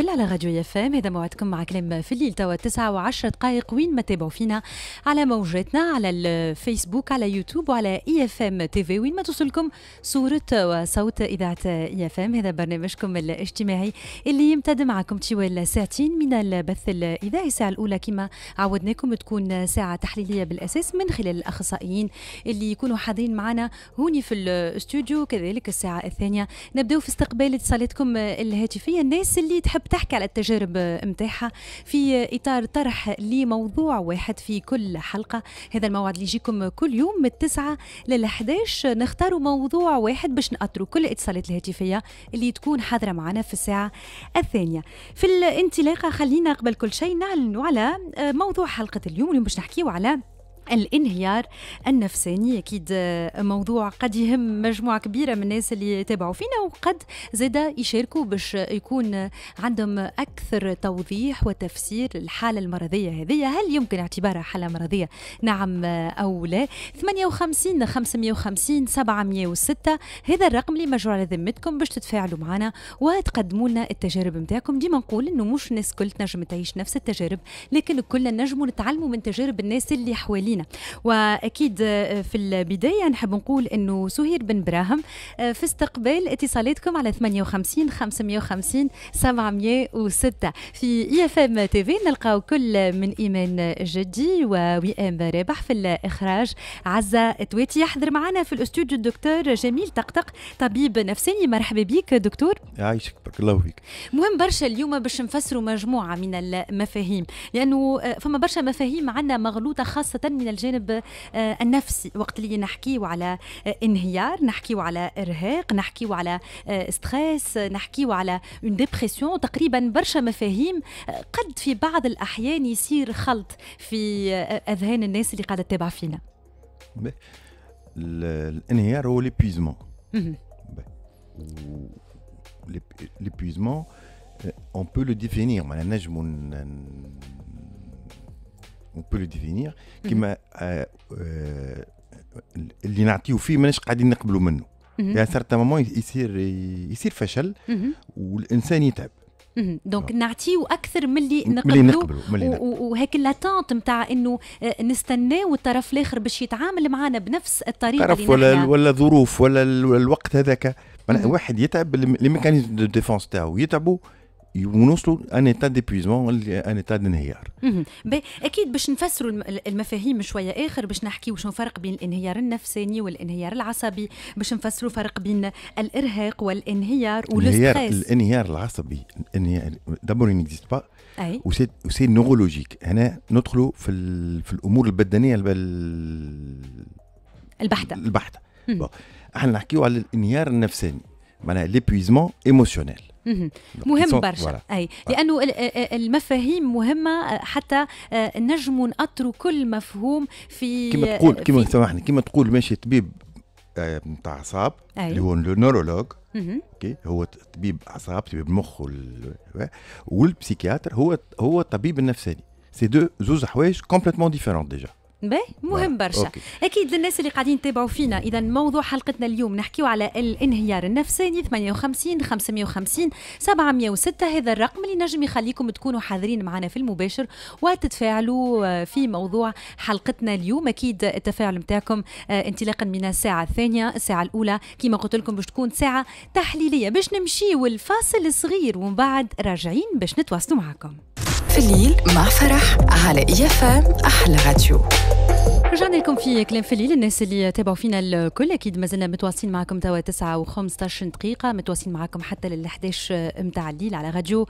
الكل على راديو ام هذا موعدكم مع كلام في الليل توا 9 و10 دقائق وين ما تابعوا فينا على موجاتنا على الفيسبوك على يوتيوب وعلى اي اف ام تي في وين ما توصلكم صورة وصوت اذاعة اي اف ام هذا برنامجكم الاجتماعي اللي يمتد معكم طوال ساعتين من البث الاذاعي الساعة الأولى كما عودناكم تكون ساعة تحليلية بالأساس من خلال الأخصائيين اللي يكونوا حاضرين معنا هوني في الاستوديو كذلك الساعة الثانية نبداو في استقبال اتصالاتكم الهاتفية الناس اللي تحب بتحكي على التجارب نتاعها آه، في آه، إطار طرح لموضوع واحد في كل حلقة هذا الموعد اللي يجيكم كل يوم من التسعة لل 11 نختاروا موضوع واحد باش نأطروا كل الاتصالات الهاتفية اللي تكون حاضرة معنا في الساعة الثانية في الانطلاقة خلينا قبل كل شيء نعلنوا على آه، موضوع حلقة اليوم اليوم باش نحكيو على الانهيار النفساني اكيد آه، موضوع قد يهم مجموعه كبيره من الناس اللي يتابعوا فينا وقد زاد يشاركوا باش يكون عندهم اكثر توضيح وتفسير الحاله المرضيه هذه هل يمكن اعتبارها حاله مرضيه نعم آه، او لا 58 550 706 هذا الرقم اللي مجرور على ذمتكم باش تتفاعلوا معنا وتقدموا لنا التجارب نتاعكم ديما نقول انه مش الناس كل تنجم تعيش نفس التجارب لكن كلنا نجموا نتعلموا من تجارب الناس اللي حوالينا المدينه واكيد آه، في البدايه نحب نقول انه سهير بن براهم آه، في استقبال اتصالاتكم على 58 550 706 في اي اف ام تي في نلقاو كل من ايمان جدي ووئام رابح في الاخراج عزه تويتي يحضر معنا في الاستوديو الدكتور جميل طقطق طبيب نفساني مرحبا بك دكتور يعيشك بارك الله فيك مهم برشا اليوم باش نفسروا مجموعه من المفاهيم لانه آه، فما برشا مفاهيم عندنا مغلوطه خاصه من الى الجانب آه، النفسي وقت اللي نحكيو على آه، انهيار نحكيو على ارهاق نحكيو على ستريس آه، نحكيو على اون ديبرسيون تقريبا برشا مفاهيم قد في بعض الاحيان يصير خلط في اذهان الناس اللي قاعده تتابع فينا الانهيار هو ليبيزمون بو لو ديفينير معناها نجمو اون بو لو ديفينير كيما اللي نعطيه فيه ماناش قاعدين نقبلوا منه يا سارتا مومون يصير يصير فشل والانسان يتعب دونك نعطيو اكثر من اللي نقبلوا وهيك لاتونت نتاع انه نستناو الطرف الاخر باش يتعامل معنا بنفس الطريقه طرف ولا ولا ظروف ولا الوقت هذاك واحد يتعب لي ميكانيزم دو ديفونس تاعو يتعبوا ونوصلوا ان ايتا ديبويزمون ان ايتا دانهيار. اكيد باش نفسروا المفاهيم شويه اخر باش نحكي شنو فرق بين الانهيار النفساني والانهيار العصبي باش نفسروا فرق بين الارهاق والانهيار والستريس. الانهيار العصبي دابور نيكزيست با اي وسي نورولوجيك هنا ندخلوا في, في الامور البدنيه البحته البحته. احنا نحكيو على الانهيار النفساني معناها ليبويزمون ايموشنيل مهم برشا اي لانه المفاهيم مهمه حتى آه، نجم نأطروا كل مفهوم في كما تقول آه، كما سامحني كما تقول ماشي طبيب نتاع آه، اعصاب اللي هو النورولوج اوكي هو طبيب اعصاب طبيب مخ والبسيكياتر هو هو الطبيب النفساني سي دو زوز حوايج كومبليتمون ديفيرون ديجا باهي مهم برشا أوكي. اكيد للناس اللي قاعدين يتابعوا فينا اذا موضوع حلقتنا اليوم نحكيو على الانهيار النفساني 58 550 706 هذا الرقم اللي نجم يخليكم تكونوا حاضرين معنا في المباشر وتتفاعلوا آه، في موضوع حلقتنا اليوم اكيد التفاعل نتاعكم آه، انطلاقا من الساعه الثانيه الساعه الاولى كما قلت لكم باش تكون ساعه تحليليه باش نمشيو الفاصل الصغير ومن بعد راجعين باش نتواصلوا معكم في الليل مع فرح على إيافام أحلى راديو رجعنا لكم في كلام في الليل الناس اللي تابعوا فينا الكل اكيد مازلنا متواصلين معكم توا 9 و15 دقيقه متواصلين معكم حتى لل 11 متاع الليل على راديو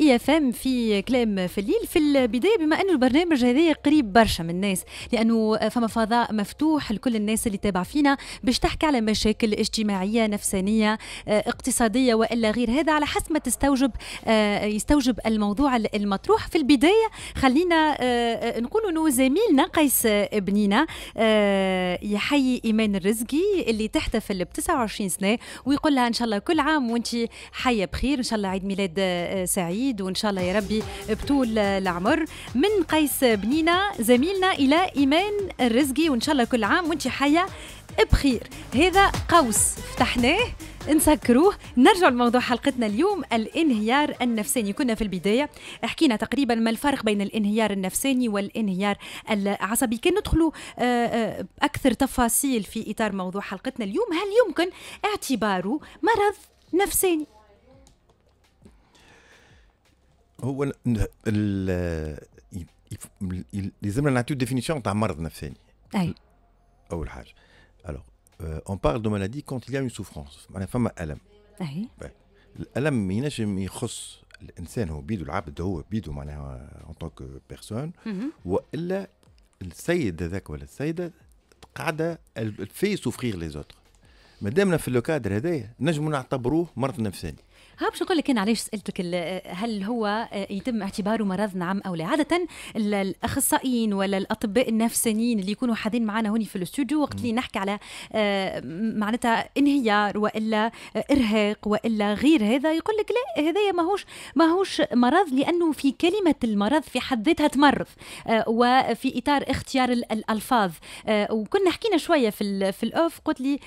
اي اف ام في كلام في الليل في البدايه بما انه البرنامج هذايا قريب برشا من الناس لانه فما فضاء مفتوح لكل الناس اللي تابع فينا باش تحكي على مشاكل اجتماعيه نفسانيه اقتصاديه والا غير هذا على حسب ما تستوجب آه، يستوجب الموضوع المطروح في البدايه خلينا آه، آه، نقولوا انه زميلنا قيس ابني لينا آه، يحيي ايمان الرزقي اللي تحتفل ب 29 سنه ويقول لها ان شاء الله كل عام وانت حيه بخير ان شاء الله عيد ميلاد آه، سعيد وان شاء الله يا ربي بطول العمر من قيس بنينه زميلنا الى ايمان الرزقي وان شاء الله كل عام وانت حيه بخير هذا قوس فتحناه نسكروه نرجع لموضوع حلقتنا اليوم الانهيار النفساني كنا في البداية حكينا تقريبا ما الفرق بين الانهيار النفساني والانهيار العصبي كان ندخلوا آه، آه، أكثر تفاصيل في إطار موضوع حلقتنا اليوم هل يمكن اعتباره مرض نفساني هو ال لازمنا نعطيو ديفينيسيون تاع مرض نفساني اي اول حاجه الوغ Euh, on parle de maladie quand il y a une souffrance معناها فما الم اي الالم ما ينجم يخص الانسان هو بيدو العبد هو بيدو معناها اون توك بيرسون والا السيد هذاك ولا السيده قاعده في سوفرير لي زوتر مادامنا في لو كادر هذايا نجمو نعتبروه مرض نفساني ها باش نقول لك انا علاش سالتك هل هو آه، يتم اعتباره مرض نعم او لا عاده الاخصائيين ولا الاطباء النفسانيين اللي يكونوا حاضرين معنا هوني في الاستوديو وقت اللي نحكي على آه، معناتها انهيار والا آه، ارهاق والا غير هذا يقول لك لا هذايا ماهوش ماهوش مرض لانه في كلمه المرض في حد ذاتها تمرض وفي اطار اختيار الالفاظ وكنا حكينا شويه في في الاوف قلت لي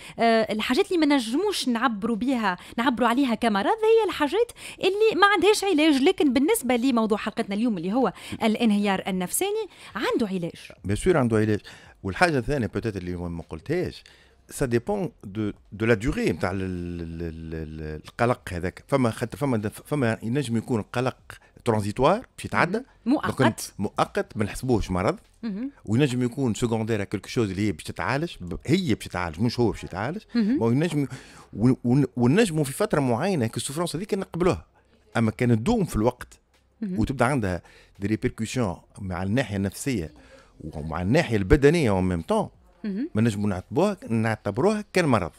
الحاجات اللي ما نجموش نعبروا بها نعبروا عليها كمرض هي هي الحاجات اللي ما عندهاش علاج لكن بالنسبه لموضوع حلقتنا اليوم اللي هو الانهيار النفساني عنده علاج بيان عنده علاج والحاجه الثانيه بتات اللي ما قلتهاش سا ديبون دو دو لا ديوغي نتاع القلق هذاك فما خاطر فما فما ينجم يكون قلق ترانزيتوار باش يتعدى مؤقت مؤقت ما نحسبوهش مرض وينجم يكون سكوندير كلك شوز اللي هي باش تتعالج هي باش تتعالج مش هو باش يتعالج وينجم ونجموا في فتره معينه السفرونس هذيك نقبلوها اما كان تدوم في الوقت وتبدا عندها دي ريبيركسيون مع الناحيه النفسيه ومع الناحيه البدنيه ومن ميم طون ما نجموا نعتبروها كان مرض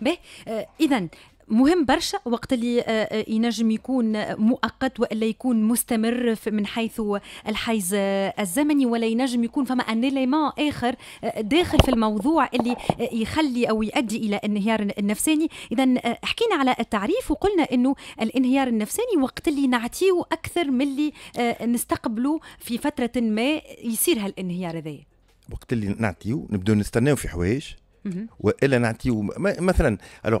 به آه، اذا مهم برشا وقت اللي آه، آه، ينجم يكون مؤقت والا يكون مستمر من حيث الحيز آه، الزمني ولا ينجم يكون فما ان اخر داخل في الموضوع اللي يخلي او يؤدي الى انهيار النفساني اذا حكينا على التعريف وقلنا انه الانهيار النفساني وقت اللي نعطيه اكثر من اللي نستقبله في فتره ما يصير هالانهيار هذا وقت اللي نعطيو نبدو نستناو في حوايج والا نعطيو مثلا الو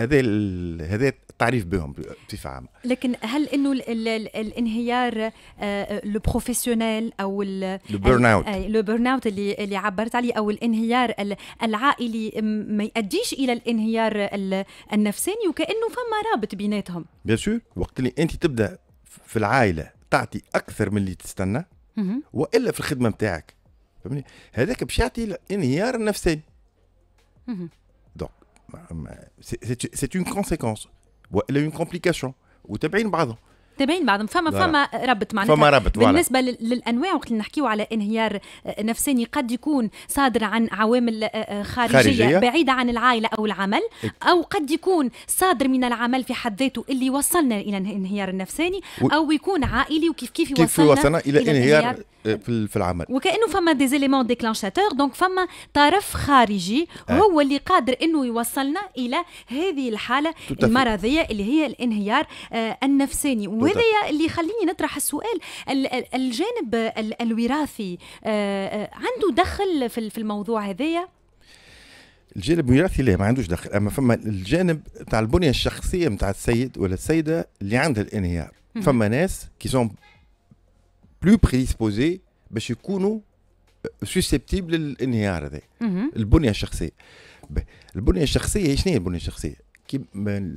هذا هذا التعريف بهم بصفه عامه لكن هل انه الانهيار آه، لو بروفيسيونيل او البيرن اوت لو بيرن اوت آه، اللي اللي عبرت عليه او الانهيار العائلي ما يؤديش الى الانهيار النفساني وكانه فما رابط بيناتهم بيان سور وقت اللي انت تبدا في العائله تعطي اكثر من اللي تستنى والا في الخدمه نتاعك فهمني هذاك باش يعطي الانهيار النفساني سي اون كونسيكونس والا اون كومبليكاسيون وتابعين بعضهم تابعين بعضهم فما لا. فما ربط معناتها فما ربط بالنسبه ولا. للانواع وقت نحكيو على انهيار آه، نفساني قد يكون صادر عن عوامل آه، آه، خارجيه, خارجية. بعيده عن العائله او العمل إيه. او قد يكون صادر من العمل في حد ذاته اللي وصلنا الى الانهيار النفساني او يكون عائلي وكيف كيف, كيف وصلنا, وصلنا الى, إلى انهيار آه، في في العمل وكانه فما دي زيليمون ديكلانشاتور دونك فما طرف خارجي آه. هو اللي قادر انه يوصلنا الى هذه الحاله المرضيه اللي هي الانهيار آه، النفساني وهذا اللي يخليني نطرح السؤال الجانب الوراثي آه، عنده دخل في الموضوع هذايا الجانب الوراثي لا ما عندوش دخل اما فما الجانب تاع البنيه الشخصيه نتاع السيد ولا السيده اللي عندها الانهيار فما ناس كي سون بلو بريديسبوزي باش يكونوا سوسيبتيبل euh, للانهيار هذا البنيه الشخصيه البنيه الشخصيه شنو هي البنيه الشخصيه كيما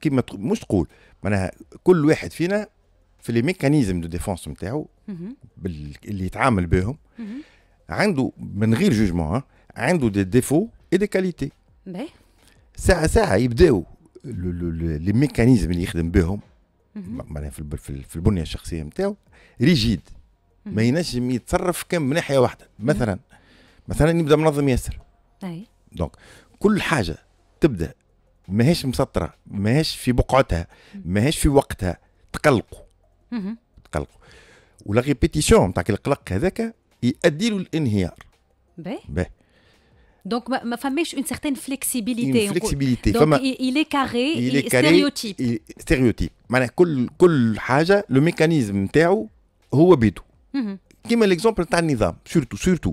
كيما مش تقول معناها كل واحد فينا في لي ميكانيزم دو ديفونس نتاعو اللي يتعامل بهم عنده من غير جوجمون عنده دي ديفو اي دي كاليتي ساعه ساعه يبداو لي ميكانيزم اللي يخدم بهم معناها في البنيه الشخصيه نتاعو ريجيد ما ينجم يتصرف كان من ناحيه واحده مثلا مثلا يبدا منظم ياسر اي دونك كل حاجه تبدا ماهيش مسطره ماهيش في بقعتها ماهيش في وقتها تقلقوا تقلقوا ولا ريبيتيسيون نتاع القلق هذاك يؤدي له الانهيار باهي دونك ما فماش اون سيغتين فليكسيبيليتي فليكسيبيليتي فما الي كاري الي كاري ستيريوتيب ستيريوتيب معناها كل كل حاجه لو ميكانيزم نتاعو هو بيدو كيما ليكزومبل تاع النظام سورتو سورتو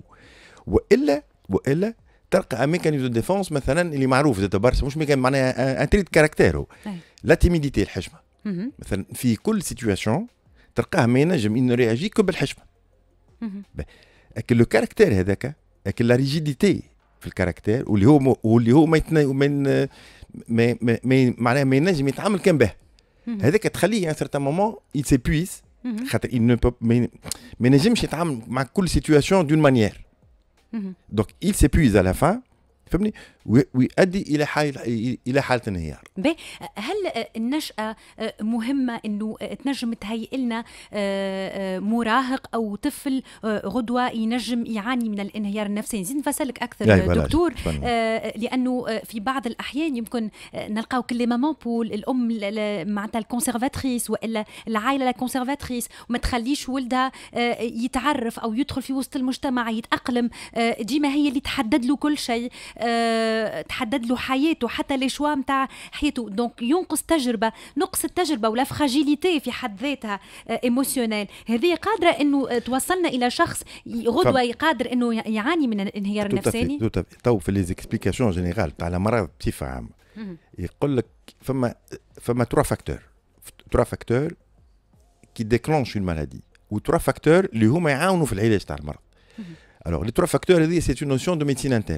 والا والا تلقى ميكانيزم دو ديفونس مثلا اللي معروف زاد برشا مش ميكان معناها ان تريت كاركتير هو لا تيميديتي الحشمه مثلا في كل سيتياسيون تلقاه ما ينجم انه رياجي كو بالحشمه لكن لو كاركتير هذاك لكن لا ريجيديتي في الكاركتير واللي هو واللي هو ما يتنا ما ما ما معناها ما ينجم يتعامل كان به هذاك تخليه ان سيرتان مومون يتسيبويز Mhm. Il ne peut, mais, mais ma cool situation d'une manière. Mhm. Donc, il s'épuise à la fin. ويؤدي الى حاله الى حاله انهيار. هل النشاه مهمه انه تنجم تهيئ لنا آه، آه، مراهق او طفل آه، غدوه ينجم يعاني من الانهيار النفسي، نزيد نفسلك اكثر دكتور لانه في بعض الاحيان يمكن نلقاو كل مامون بول الام معناتها الكونسيرفاتريس والا العائله الكونسيرفاتريس وما تخليش ولدها يتعرف او يدخل في وسط المجتمع يتاقلم ديما هي اللي تحدد له كل شيء تحدد له حياته حتى لي شوا نتاع حياته دونك ينقص تجربه نقص التجربه ولا فراجيليتي في حد ذاتها ايموسيونيل آه، هذه قادره انه آه، توصلنا الى شخص غدوه قادر انه يعاني من الانهيار النفساني تو في ليزيكسبليكاسيون جينيرال تاع المرض بصفه عامه يقول لك فما فما ترا فاكتور ترا فاكتور كي ديكلونش اون مالادي ترا فاكتور اللي هما يعاونوا في العلاج تاع المرض الوغ لي ترا فاكتور هذه سي اون نوسيون دو ميديسين انتر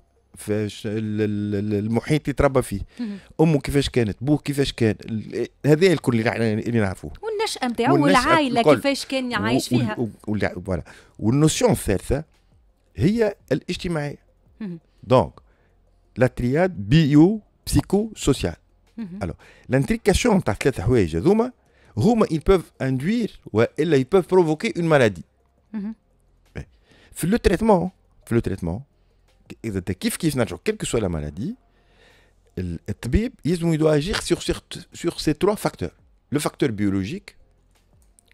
فاش المحيط اللي تربى فيه امه كيفاش كانت بوه كيفاش كان هذا الكل اللي نعرفوه والنشأة نتاعو والعائلة كيفاش كان عايش فيها فوالا والنوسيون الثالثة هي الاجتماعية دونك لا ترياد بيو بسيكو سوسيال الو لانتريكاسيون تاع ثلاثة حوايج هذوما هما ils peuvent induire والا ils peuvent provoquer une maladie في لو تريتمون في لو تريتمون quelle que soit la maladie le il doit agir sur ces trois facteurs le facteur biologique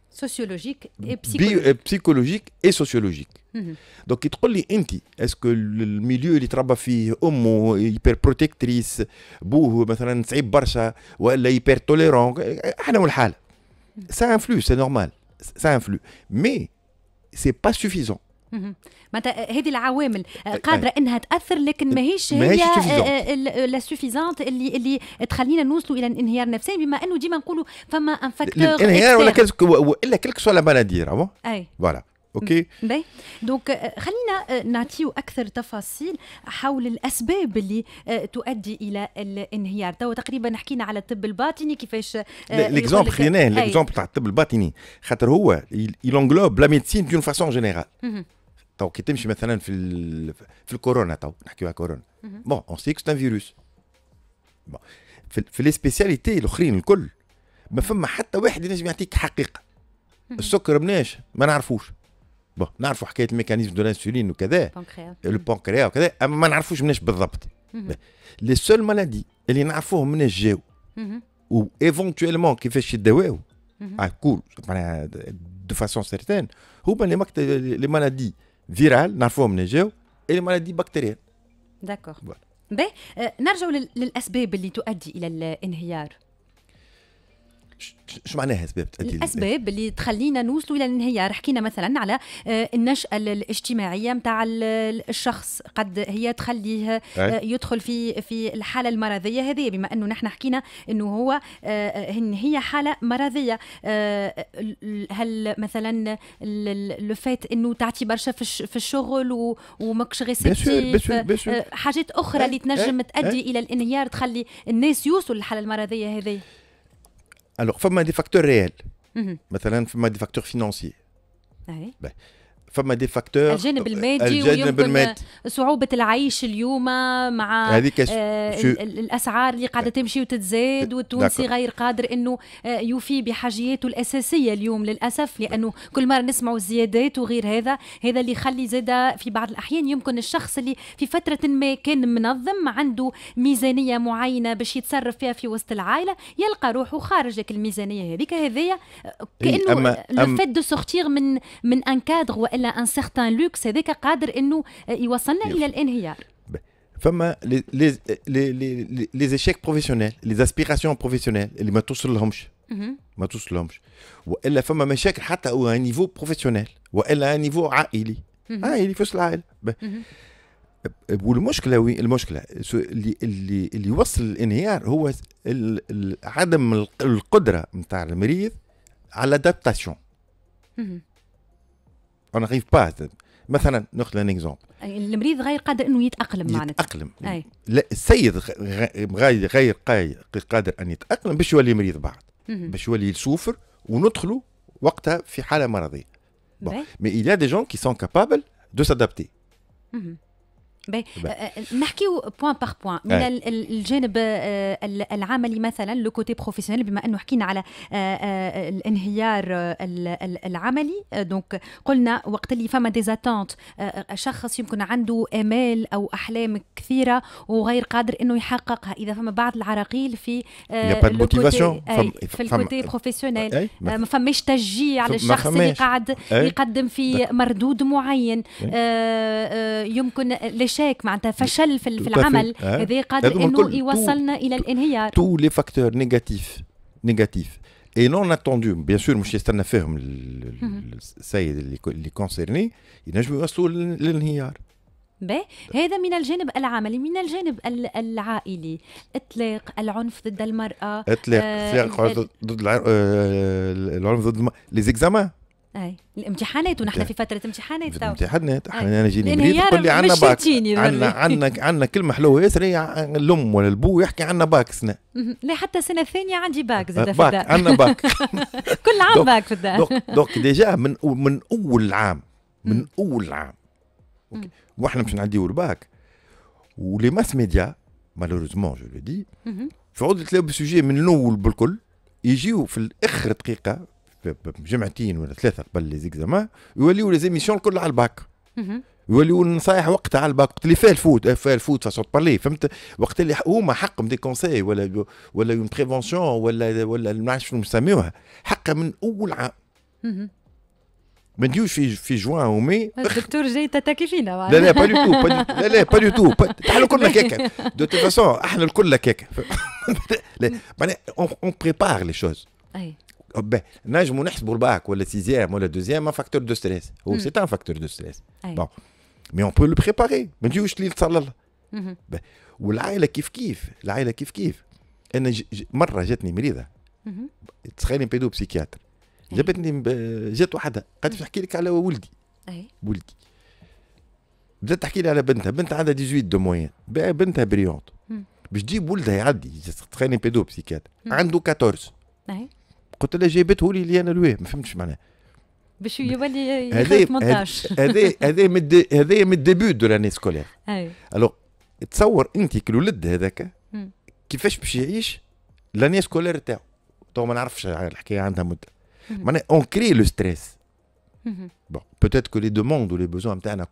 sociologique et psychologique et sociologique mm-hmm. donc il faut est-ce que le milieu des travailles homo hyper protectrice ou hyper tolérante un mm. ça influe c'est normal ça influe mais c'est pas suffisant معناتها آه، هذه العوامل آه، طيب، قادره طيب. انها تاثر لكن ماهيش هي آه، لا سوفيزانت اللي اللي تخلينا نوصلوا الى الانهيار النفسي بما انه ديما نقولوا فما ان فاكتور الانهيار ولا الا كلك سوا لا راهو اي فوالا اوكي باهي دونك خلينا نعطيو اكثر تفاصيل حول الاسباب اللي تؤدي الى الانهيار تو تقريبا حكينا على الطب الباطني كيفاش ليكزومبل خليناه ليكزومبل تاع الطب الباطني خاطر هو يلونغلوب لا ميديسين دون فاسون جينيرال تو طيب، كي تمشي مثلا في في الكورونا تو طيب، نحكيو على كورونا بون اون سي كو ان فيروس بون في, في لي سبيسياليتي الاخرين الكل ما فما حتى واحد ينجم يعطيك حقيقه السكر بناش ما نعرفوش بون نعرفوا حكايه الميكانيزم دو لانسولين وكذا البونكريا وكذا اما ما نعرفوش مناش بالضبط لي سول مالادي اللي نعرفوهم من جاو و ايفونتويلمون كيفاش يداواو كول معناها دو فاسون سيرتان هما لي مالادي فيرال نعرفوهم من جاو اللي مالادي بكتيريال داكوغ باهي نرجعوا للاسباب اللي تؤدي الى الانهيار شو معناها اسباب تؤدي الاسباب اللي تخلينا نوصلوا الى الانهيار حكينا مثلا على آه، النشاه الاجتماعيه نتاع الشخص قد هي تخليه آه، يدخل في في الحاله المرضيه هذه بما انه نحن حكينا انه هو آه، إن هي حاله مرضيه هل مثلا لو فات انه تعطي برشا في الشغل وماكش حاجات اخرى اللي تنجم تؤدي الى الانهيار تخلي الناس يوصلوا للحاله المرضيه هذه alors, il des facteurs réels. Mhm. Mais des facteurs financiers. Ah ben, فما دي فاكتور الجانب آه، المادي الجانب المادي صعوبة العيش اليوم مع هذيك آه شو... الأسعار اللي قاعدة تمشي وتتزاد نعم. والتونسي غير قادر أنه آه، يوفي بحاجياته الأساسية اليوم للأسف نعم. لأنه كل مرة نسمعوا الزيادات وغير هذا هذا اللي يخلي زادة في بعض الأحيان يمكن الشخص اللي في فترة ما كان منظم عنده ميزانية معينة باش يتصرف فيها في وسط العائلة يلقى روحه خارج الميزانية هذيك هذية آه، كأنه لفت دو سورتير من من ان كادر الا ان سيغتان لوكس هذاك قادر انه آه، يوصلنا الى الانهيار فما لي لي لي لي بروفيسيونيل لي اسبيراسيون بروفيسيونيل اللي ما توصلهمش ما توصلهمش والا فما مشاكل حتى او نيفو بروفيسيونيل والا نيفو عائلي عائلي في العائله والمشكله وين المشكله اللي اللي اللي يوصل للانهيار هو عدم القدره نتاع المريض على الادابتاسيون on n'arrive با مثلا ناخذ ان اكزومبل المريض غير قادر انه يتاقلم معناتها يتاقلم أي. لا السيد غير غير قادر ان يتاقلم باش يولي مريض بعد باش يولي يسوفر وندخلوا وقتها في حاله مرضيه بون مي الى دي جون كي سون كابابل دو سادابتي نحكيو بوان باغ بوان من الجانب العملي مثلا لو كوتي بروفيسيونيل بما انه حكينا على الانهيار العملي دونك قلنا وقت اللي فما ديزاتونت شخص يمكن عنده امال او احلام كثيره وغير قادر انه يحققها اذا فما بعض العراقيل في في الكوتي بروفيسيونيل ما فماش تشجيع للشخص اللي قاعد يقدم في مردود معين يمكن ليش الشيك معناتها فشل في, في العمل هذا قادر انه يوصلنا الى الانهيار تو لي فاكتور نيجاتيف نيجاتيف اي نون اتوندو بيان سور مش يستنى فيهم السيد اللي كونسيرني ينجموا يوصلوا للانهيار به هذا من الجانب العملي من الجانب العائلي اطلاق العنف ضد المراه اطلاق اطلاق آه، ضد آه، العنف ضد لي زيكزامان اي الامتحانات ونحن في فتره امتحانات تو امتحانات احنا انا جيني مريض تقول لي عندنا باك عندنا عندنا عندنا كلمه حلوه ياسر هي الام ولا البو يحكي عندنا باك سنه لا حتى السنه الثانيه عندي أه، باك زاد في الدار عندنا باك كل عام باك في الدار دوك, دوك ديجا من من اول عام من اول عام واحنا باش نعديو الباك ولي ماس ميديا مالوريزمون جو لو دي في عودة لابو سوجي من الاول بالكل يجيو في الاخر دقيقه بجمعتين ولا ثلاثه قبل لي زيكزامان يوليو لي زيميسيون الكل على الباك يوليو النصائح وقتها على الباك قلت اللي فيها الفوت آه، فيها الفوت فاش تبارلي فهمت وقت اللي هما حقهم دي كونساي ولا ولا اون بريفونسيون ولا ولا ما نعرفش شنو نسميوها حقها من اول عام ما نديوش في في جوان ومي الدكتور جاي تتاكي فينا لا لا با دو تو لا لا با دو تو احنا الكل هكاك دو تو فاسون احنا الكل هكاك معناها اون بريبار لي شوز نجمو نحسبوا الباك ولا سيزيام ولا دوزيام ان فاكتور دو ستريس هو سي ان فاكتور دو ستريس بون مي اون بو لو بريباري ما نجيوش ليل تصلى الله والعائله كيف كيف العائله كيف كيف انا ج... ج... مره جاتني مريضه تخيل بيدو بسيكياتر جابتني جات وحدها لي تحكي لك على ولدي أي. ولدي بدات تحكي لي على بنتها بنتها عندها 18 دو موين بنتها بريونت باش تجيب ولدها يعدي تخيل بيدو بسيكياتر عنده 14 أي. قلت لها جايبته لي انا لويه ما فهمتش معناها باش يولي يخرج 18 هذا هذا من هذا من الديبي دو لاني سكولير الو تصور انت كي هذاك كيفاش باش يعيش لاني سكولير تاعو تو ما نعرفش الحكايه عندها مده معناها اون كري لو ستريس Bon, peut-être que les demandes ou les besoins و à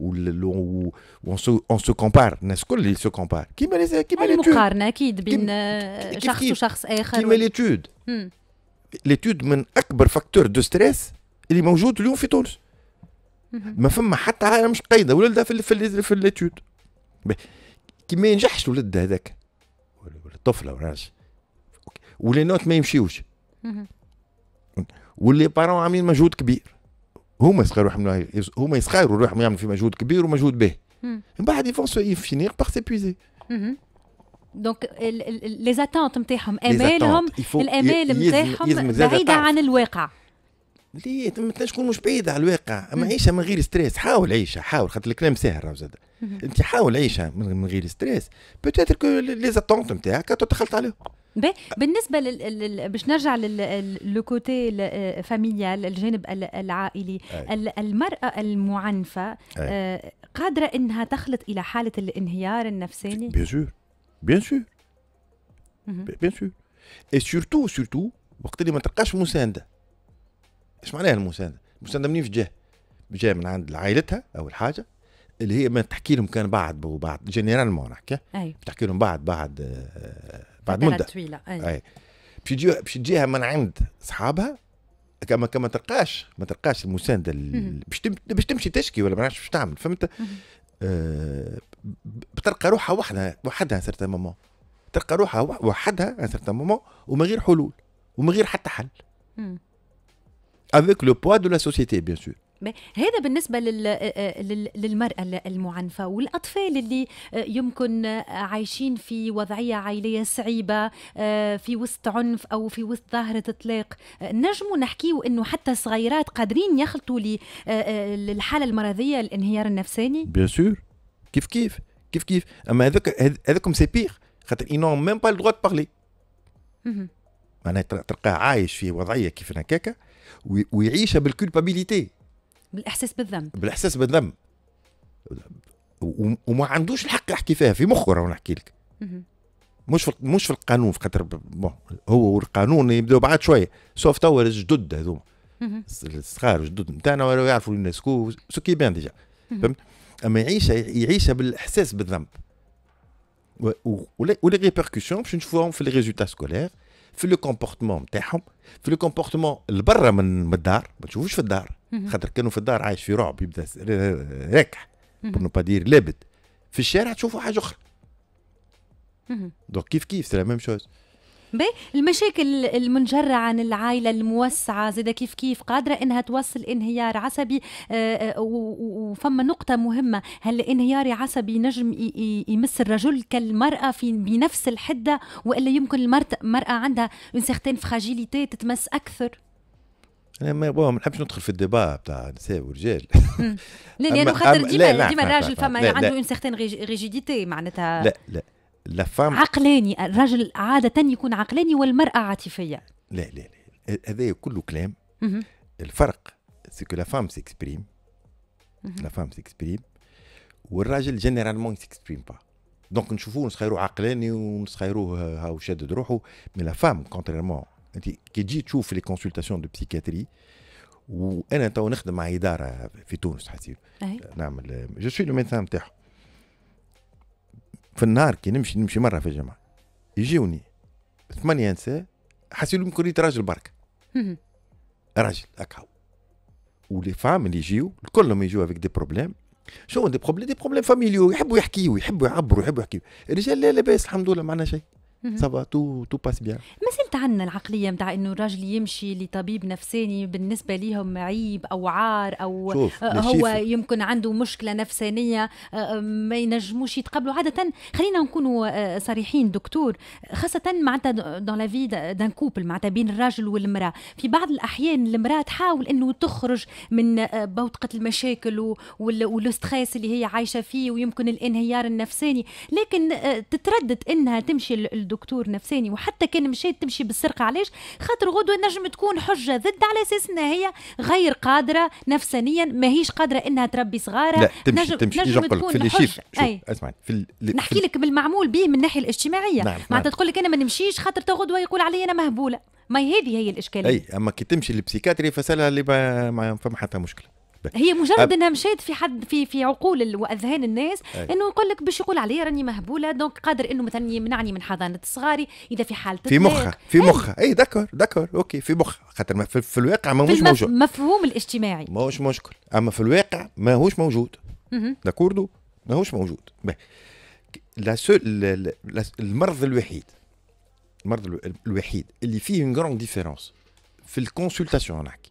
ou, ou, on, se, on se compare, n'est-ce que ils se comparent Qui met les qui met l'étude Qui met l'étude ليتود من اكبر فاكتور دو ستريس اللي موجود اليوم في تونس ما فما حتى عائله مش قايده ولدها في في في ليتود كي ما ينجحش الولد هذاك ولا الطفله ولا ولي نوت ما يمشيوش واللي بارون عاملين مجهود كبير هما يسخروا هما يسخروا روحهم يعملوا في مجهود كبير ومجهود به من بعد سو يفشينيغ باغ سيبويزي دونك لي زاتونت نتاعهم امالهم الامال نتاعهم بعيده عن الواقع ليه ما تكون مش بعيدة على الواقع اما عيشها من غير ستريس حاول عيشها حاول خاطر الكلام ساهر راهو زاد انت حاول عيشها من غير ستريس بوتيتر كو لي زاتونت نتاعك دخلت عليهم بالنسبه لل... باش نرجع للكوتي فاميليال آه، الجانب العائلي أي. المراه المعنفه أي. آه، قادره انها تخلط الى حاله الانهيار النفساني بيجور بيان سور بيان سور اي سورتو سورتو وقت اللي ما تلقاش مسانده اش معناها المسانده؟ المسانده منين في جاه؟ جاه من عند عائلتها اول حاجه اللي هي ما تحكي لهم كان بعد وبعد جينيرالمون نحكي أي. تحكي لهم بعد بعد آه، بعد مده طويله اي, أي. باش يجيها باش تجيها من عند اصحابها كما كما تلقاش ما تلقاش المسانده باش باش تمشي تشكي ولا ما نعرفش باش تعمل فهمت آه بتلقى روحها وحدها وحدها سيرتان مومون تلقى روحها وحدها سيرتان مومون ومن غير حلول ومن غير حتى حل افيك لو بوا دو لا سوسيتي بيان سور هذا بالنسبة آه، آه، للمرأة المعنفة والأطفال اللي آه، يمكن عايشين في وضعية عائلية صعيبة في وسط عنف أو في وسط ظاهرة إطلاق نجموا نحكيوا أنه حتى صغيرات قادرين يخلطوا للحالة المرضية الانهيار النفساني؟ بيان سور كيف كيف كيف كيف اما هذوك هذوكم سي بيغ خاطر نون ميم با دوا تبارلي معناها تلقاه عايش في وضعيه كيف هكاكا ويعيشها بالكولبابيليتي بالاحساس بالذنب بالاحساس بالذنب وما عندوش الحق يحكي فيها في مخه راه نحكي لك مش في مش في القانون خاطر هو والقانون يبداو بعد شويه سوف توا الجدد هذوما الصغار الجدد نتاعنا ولا يعرفوا كو سو كي بيان ديجا فهمت اما يعيشها يعيشها بالاحساس بالذنب ولي ريبيركسيون باش نشوفوهم في لي ريزولتا سكولير في لو كومبورتمون نتاعهم في لو كومبورتمون البرا من الدار ما تشوفوش في الدار خاطر كانوا في الدار عايش في رعب يبدا راكح بور نو با دير لابد في الشارع تشوفوا حاجه اخرى دونك كيف كيف سي لا ميم شوز المشاكل المنجرة عن العائلة الموسعة زاد كيف كيف قادرة أنها توصل انهيار عصبي آه، آه، وفما نقطة مهمة هل انهيار العصبي نجم يمس الرجل كالمرأة في بنفس الحدة وإلا يمكن المرأة عندها اون سيغتين فراجيليتي تتمس أكثر انا إيه، ما ما نحبش ندخل في الديبا بتاع نساء ورجال لا لانه خاطر ديما ديما الراجل فما عنده اون سيغتين ريجيديتي معناتها لا لا لافام عقلاني الرجل عادة يكون عقلاني والمرأة عاطفية لا لا لا هذا كله كلام الفرق سكو لا فام سيكسبريم لا فام سيكسبريم والراجل جينيرالمون سيكسبريم با دونك نشوفوه نسخيروه عقلاني ونسخيروه هاو شادد روحه مي لا فام كونتريرمون انت كي تجي تشوف لي كونسلتاسيون دو بسيكاتري وانا تو نخدم مع اداره في تونس حسيب نعمل جو سوي لو ميدسان نتاعهم في النهار كي نمشي نمشي مره في الجامعه يجوني ثمانية نساء حسيت لهم كريت راجل برك راجل اكاو ولي فام اللي يجيو كلهم يجيو افيك دي بروبليم شو دي بروبليم دي بروبليم فاميليو يحبوا يحكيو يحبوا يعبروا يحبوا يحكيو الرجال لا لاباس الحمد لله معنا شيء سافا تو تو باس بيان ما زلت عندنا العقليه نتاع انه الراجل يمشي لطبيب نفساني بالنسبه ليهم عيب او عار او شوف آه، هو يمكن عنده مشكله نفسانيه آه، آه، ما ينجموش يتقبلوا عاده خلينا نكونوا صريحين دكتور خاصه معناتها دون لا في دان كوبل معناتها بين الراجل والمراه في بعض الاحيان المراه تحاول انه تخرج من بوتقه المشاكل والستريس اللي هي عايشه فيه ويمكن الانهيار النفساني لكن تتردد انها تمشي دكتور نفساني وحتى كان مشيت تمشي بالسرقه علاش خاطر غدوه نجم تكون حجه ضد على اساس انها هي غير قادره نفسانيا ماهيش قادره انها تربي صغارها لا تمشي نجم تمشي نجم تكون في الشيف اسمعني في نحكي لك بالمعمول به من الناحيه الاجتماعيه نعم،, نعم معناتها تقول لك انا ما نمشيش خاطر غدوه يقول علي انا مهبوله ما هي هذه هي الاشكاليه اي اما كي تمشي للبسيكاتري فسالها اللي ما فما حتى مشكله هي مجرد انها مشات في حد في في عقول واذهان الناس أي. انه يقول لك باش يقول عليا راني مهبوله دونك قادر انه مثلا يمنعني من حضانه صغاري اذا في حاله في مخها في مخها اي دكر دكر اوكي في مخها خاطر في, في الواقع ما هوش موجود المفهوم الاجتماعي ماهوش مشكل اما في الواقع ماهوش موجود داكوردو ماهوش موجود لا المرض الوحيد المرض الوحيد اللي فيه اون غراند ديفيرونس في الكونسلتاسيون نحكي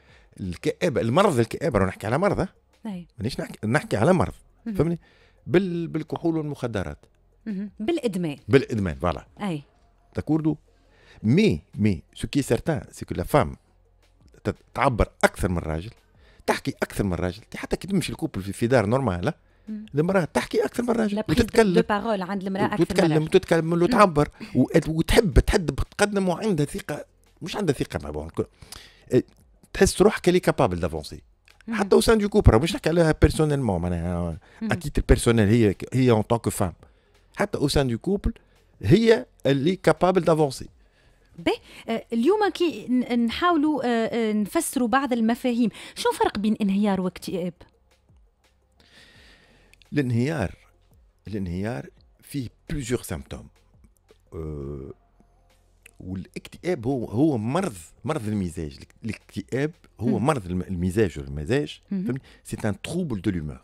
الكآبه المرض الكآبه راه نحكي على مرض أيوة. مانيش نحكي نحكي على مرض فهمني بال بالكحول والمخدرات بالادمان بالادمان فوالا اي داكوردو مي مي سو كي سارتان سي كو لا فام تعبر اكثر من الراجل تحكي اكثر من الراجل حتى كي تمشي الكوبل في دار نورمال المراه تحكي اكثر من الراجل وتتكلم بارول عند المراه اكثر وتتكلم وتتكلم وتعبر وتحب تحب تقدم وعندها ثقه مش عندها ثقه ما بون تحس روحك اللي كابابل دافونسي حتى وسان دو كوبل مش نحكي عليها بيرسونيلمون معناها اكيد بيرسونيل هي هي اون طونك فام حتى وسان دو كوبل هي اللي كابابل دافونسي به اليوم كي نحاولوا آه، آه، نفسروا بعض المفاهيم شو فرق بين انهيار واكتئاب الانهيار الانهيار فيه بلوزيور سيمبتوم والاكتئاب هو هو مرض مرض المزاج الاكتئاب هو مرض المزاج والمزاج فهمتني سي ان تروبل دو لومور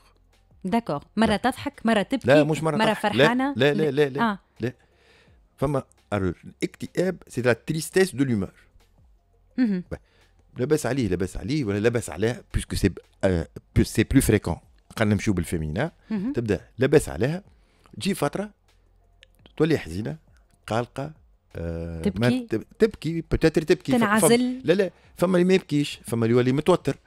داكور مرة لا. نعم. تضحك مرة تبكي لا مش مرة, مرة فرحانة لا لا لا لا, آه. لا. فما الاكتئاب سي لا تريستيس دو لومور لاباس عليه لاباس عليه ولا لاباس عليها بيسكو سي آه سي بلو فريكون خلينا نمشيو بالفيمينا تبدا لاباس عليها تجي فترة تولي حزينة قلقة آه، تبكي تبكي بتاتر تبكي تنعزل لا لا فما اللي ما يبكيش فما اللي يولي متوتر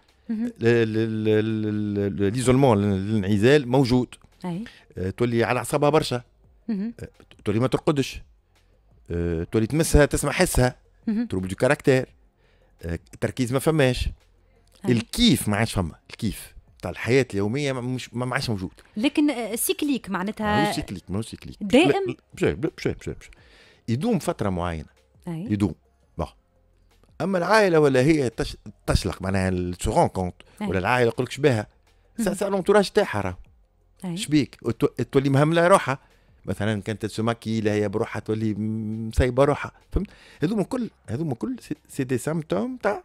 ليزولمون الانعزال موجود أي. آه، تولي على اعصابها برشا آه، تولي ما ترقدش تولي تمسها تسمع حسها تروب دو كاركتير التركيز ما فماش أي. الكيف ما عادش فما الكيف تاع الحياه اليوميه مش ما عادش موجود لكن سيكليك معناتها ماهوش سيكليك ماهوش سيكليك دائم بشوي بشوي بشوي يدوم فتره معينه أي. يدوم بح. اما العائله ولا هي تش... تشلق معناها تسو كونت ولا العائله يقول لك شبيها ساعه لونتوراج تاعها راه شبيك تولي مهمله روحها مثلا كانت تسوماكي لا هي بروحها تولي مسيبه روحها فهمت هذوما كل هذوما كل سي دي سامبتوم تاع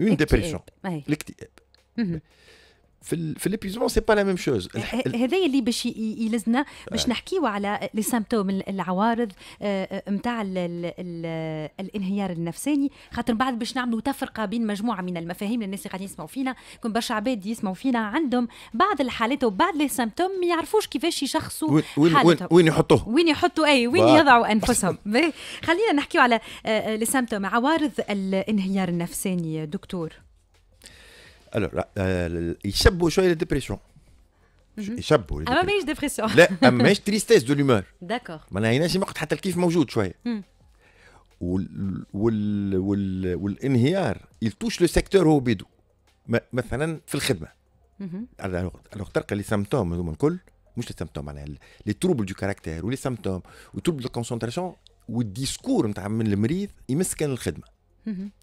اون ديبرسيون الاكتئاب في في ليبيزمون سي با لا ميم شوز هذايا اللي باش يلزنا باش آه. نحكيو على لي سامبتوم العوارض نتاع آه، آه، الانهيار النفساني خاطر بعد باش نعملوا تفرقه بين مجموعه من المفاهيم للناس اللي قاعدين يسمعوا فينا كون برشا عباد يسمعوا فينا عندهم بعض الحالات وبعض لي سامبتوم ما يعرفوش كيفاش يشخصوا وين وين وين يحطوه وين يحطوا اي وين يضعوا انفسهم خلينا نحكيو على لي سامبتوم عوارض الانهيار النفساني دكتور الوغ يشبهوا شويه الديبرسيون يشبهوا اما ماهيش ديبرسيون لا اما ماهيش تريستيس دو لومور داكور ما نهيناش وقت حتى الكيف موجود شويه وال وال وال والانهيار يلتوش لو سيكتور هو بيدو مثلا في الخدمه الوغ تلقى لي سامبتوم هذوما الكل مش لي سامبتوم معناها لي تروبل دو كاركتير ولي سامبتوم وتروبل دو كونسونتراسيون والديسكور نتاع من المريض يمس كان الخدمه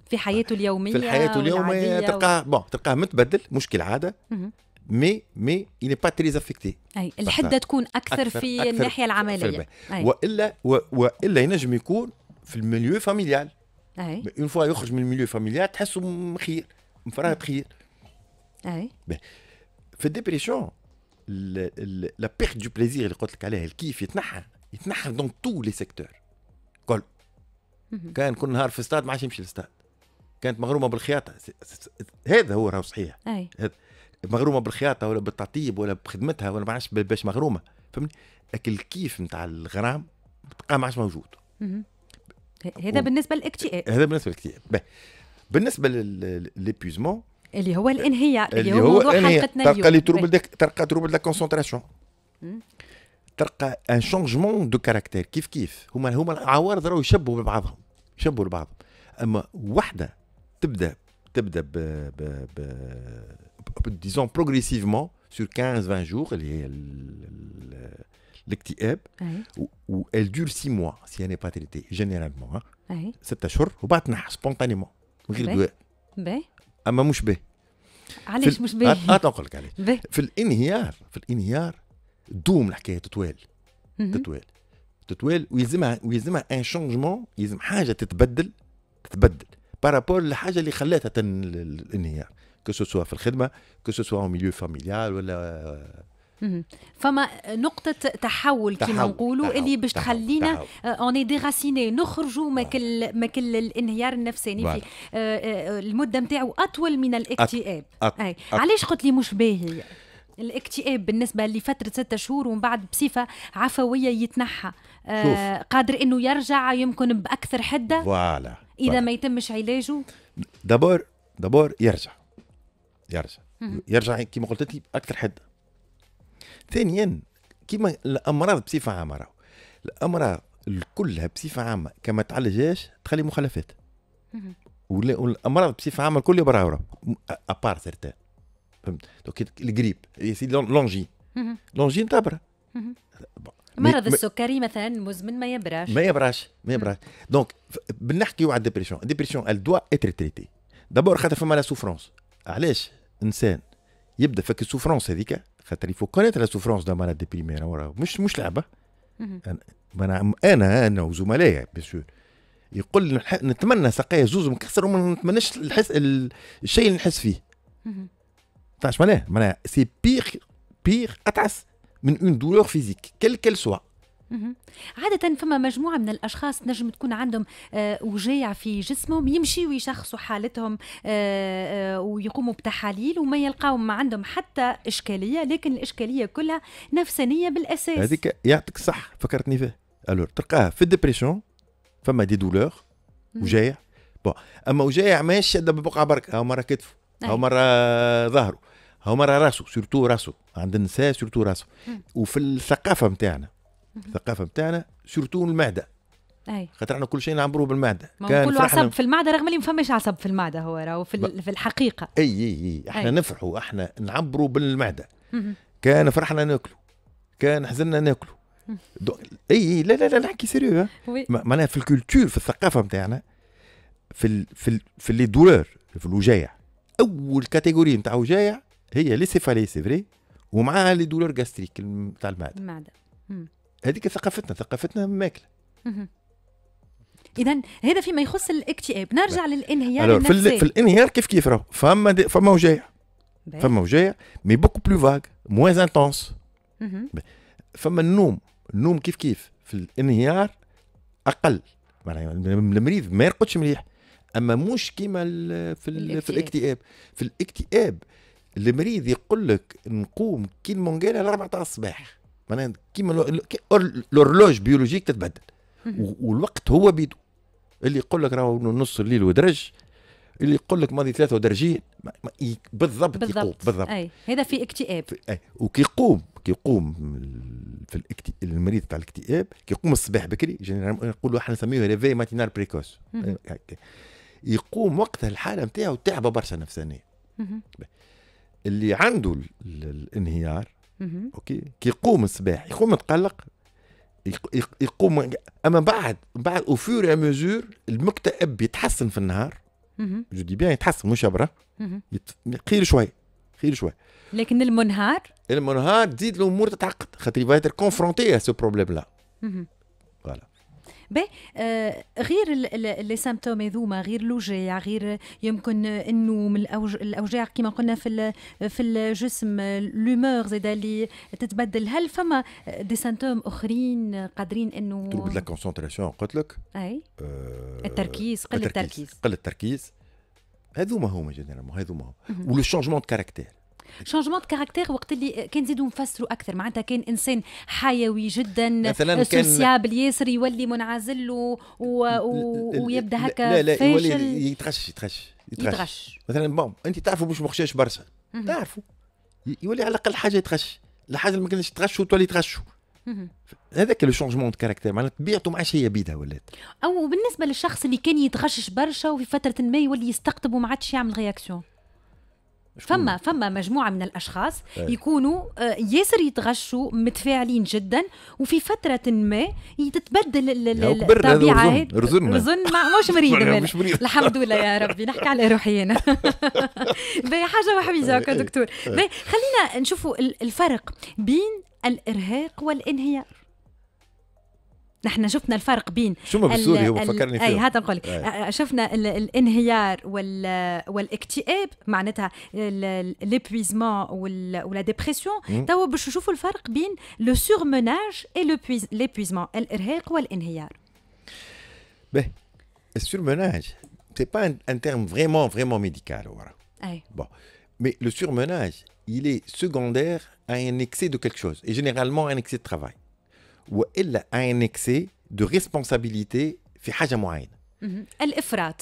في حياته اليوميه في حياته اليوميه تلقاه بون تلقاه متبدل مش كالعاده مي مي إلي با تريز افكتي اي الحده تكون اكثر, أكثر في أكثر الناحيه العمليه والا و... والا ينجم يكون في الميليو فاميليال اي اون فوا يخرج من الميليو فاميليال تحسه مخير مفرهد خير اي في الديبريسيون لا بيرت دو بليزير اللي قلت لك عليها الكيف يتنحى يتنحى دون تو لي سيكتور كان كل نهار في استاد ما عادش يمشي الاستاد كانت مغرومه بالخياطه هذا هو راهو صحيح أي. هذا مغرومه بالخياطه ولا بالتطيب ولا بخدمتها ولا ما عادش باش مغرومه فهمت لكن الكيف نتاع الغرام تلقاه ما عادش موجود هذا و... بالنسبه للاكتئاب هذا بالنسبه للاكتئاب بالنسبه لليبيزمون اللي هو الانهيار اللي, اللي هو موضوع حلقتنا اليوم ترقى لي تروبل ترقى تروبل لا كونسونتراسيون تلقى ان شونجمون دو كاركتير كيف كيف هما هما العوارض راهو يشبوا ببعضهم يشبوا لبعضهم اما وحده تبدا تبدا ب ب ب ديزون بروغريسيفمون سور 15 20 جور اللي هي الاكتئاب و ال دور 6 موا سي اني با تريتي جينيرالمون ست اشهر وبعد تنحى سبونتانيمون من غير دواء اما مش به علاش مش به؟ اه نقول لك علاش في الانهيار في الانهيار تدوم الحكايه تطوال تطوال تطوال ويلزمها ويلزمها ان شونجمون يلزم حاجه تتبدل تتبدل بارابور الحاجه اللي خلاتها تن الانهيار كو سوا في الخدمه كو سوا اون ميليو فاميليال ولا فما نقطة تحول كما نقولوا اللي باش تخلينا اوني آه، ديغاسيني نخرجوا ماكل ماكل الانهيار النفساني في آه، آه، المدة نتاعو أطول من الاكتئاب علاش قلت لي مش باهي الاكتئاب بالنسبه لفتره ستة شهور ومن بعد بصفه عفويه يتنحى آه قادر انه يرجع يمكن باكثر حده فوالا اذا ما يتمش علاجه دابور دابور يرجع يرجع يرجع كما قلت لي باكثر حده ثانيا كما الامراض بصفه عامه راهو الامراض كلها بصفه عامه كما تعالجهاش تخلي مخلفات والامراض بصفه عامه الكل يبرعوا ابار سيرتان فهمت دونك القريب يا سيدي لونجين لونجين تبرا مرض السكري مثلا مزمن ما يبراش ما يبراش ما يبراش دونك بنحكيو على الديبرسيون الديبرسيون الدوا اتري تريتي دابور خاطر فما لا سوفرونس علاش انسان يبدا فك السوفرونس هذيك خاطر يفو كونيت لا سوفرونس دو مالاد ديبريمي مش مش لعبه انا انا انا وزملائي بيان يقول نتمنى سقايا زوز مكسر وما نتمناش الحس الشيء اللي نحس فيه 12 معناها معناها سي pire, بير اتعس من اون دولور فيزيك quelle كل سوا عادة فما مجموعة من الأشخاص نجم تكون عندهم آه، وجاع في جسمهم يمشيوا يشخصوا حالتهم آه، آه، ويقوموا بتحاليل وما يلقاو ما عندهم حتى إشكالية لكن الإشكالية كلها نفسانية بالأساس هذيك يعطيك صح فكرتني فيه ألور تلقاها في الديبريشن فما دي دولور وجايع بون أما وجايع ماهيش شادة ببقعة برك أو مرة كتفه أو مرة ظهره هما راه راسو سورتو راسو عند النساء سورتو راسو وفي الثقافه نتاعنا الثقافه نتاعنا سورتو المعده اي خاطر احنا كل شيء نعبروه بالمعده كان نقولوا عصب في المعده رغم اللي ما فماش عصب في المعده هو راهو في, ب... في الحقيقه اي اي اي احنا أي. نفرحوا احنا نعبروا بالمعده كان فرحنا ناكلوا كان حزنا ناكلوا اي اي لا لا لا نحكي سيريو معناها في الكولتور في الثقافه نتاعنا في ال في ال في لي دولور في الوجايع اول كاتيجوري نتاع وجايع هي لي سيفالي سي فري ومعاها لي دولور جاستريك تاع المعده المعده هذيك ثقافتنا ثقافتنا ماكله اذا هذا فيما يخص الاكتئاب نرجع للانهيار النفسي في, في الانهيار كيف كيف راهو فما فما وجايع فما وجايع مي بوكو بلو فاغ موان انتونس فما النوم النوم كيف كيف في الانهيار اقل يعني المريض ما يرقدش مليح اما مش كيما في الاكتئاب في الاكتئاب المريض يقول لك نقوم كي المونجيلا على 4 تاع الصباح معناها كيما لورلوج بيولوجيك تتبدل والوقت هو بيدو اللي يقول لك راهو نص الليل ودرج اللي يقول لك ماضي ثلاثة ودرجين بالضبط, بالضبط يقوم بالضبط أي. هذا في اكتئاب أي. وكي يقوم كي يقوم في الاكتئاب المريض تاع الاكتئاب كي يقوم الصباح بكري نقولوا احنا نسميوه ريفي ماتينار بريكوس يقوم وقتها الحاله نتاعو تعبه برشا نفسانيه اللي عنده الانهيار اوكي كي يقوم الصباح يقوم متقلق يقوم اما بعد بعد او فور ميزور المكتئب يتحسن في النهار جو دي بيان يتحسن مش ابره خير شوي خير شوي لكن المنهار المنهار تزيد الامور تتعقد خاطر يفا كونفرونتي سو بروبليم لا بي غير لي سامبتوم هذوما غير الوجع غير يمكن النوم الاوجاع كما قلنا في في الجسم لومور زاد اللي تتبدل هل فما دي سامبتوم اخرين قادرين انه تربط لا كونسنتراسيون قلت لك اي أه التركيز قل التركيز قل التركيز هذوما هما جينيرالمون هذوما هما ولو شونجمون دو كاركتير شانجمون كاركتير وقت اللي كان نزيدو نفسروا اكثر معناتها كان انسان حيوي جدا مثلا سوسيابل ياسر يولي منعزل و... و... و... ويبدا هكا لا لا يولي يتغش يتغش يتغش مثلا بون انت تعرفوا مش مخشاش برشا تعرفوا يولي على الاقل حاجه يتغش الحاجه اللي ما كانتش تغشوا تولي تغشوا هذاك لو شونجمون كاركتير معناتها طبيعته ما عادش هي بيدها ولات او بالنسبه للشخص اللي كان يتغشش برشا وفي فتره ما يولي يستقطب وما عادش يعمل رياكسيون فما فما مجموعه من الاشخاص إيه. يكونوا آه، ياسر يتغشوا متفاعلين جدا وفي فتره ما تتبدل الطبيعه رزن رزن, رزن مش مريض مش الحمد لله يا ربي نحكي على روحي انا حاجه وحبيزه إيه. دكتور إيه. خلينا نشوفوا الفرق بين الارهاق والانهيار نحن شفنا الفرق بين شو ما بالسوري هو فكرني فيه اي هذا نقول شفنا الانهيار والاكتئاب معناتها ليبويزمون ولا ديبرسيون توا il est secondaire à un excès de quelque chose et généralement un excès de travail. والا ان اكسي دو ريسبونسابيلتي في حاجه معينه الافراط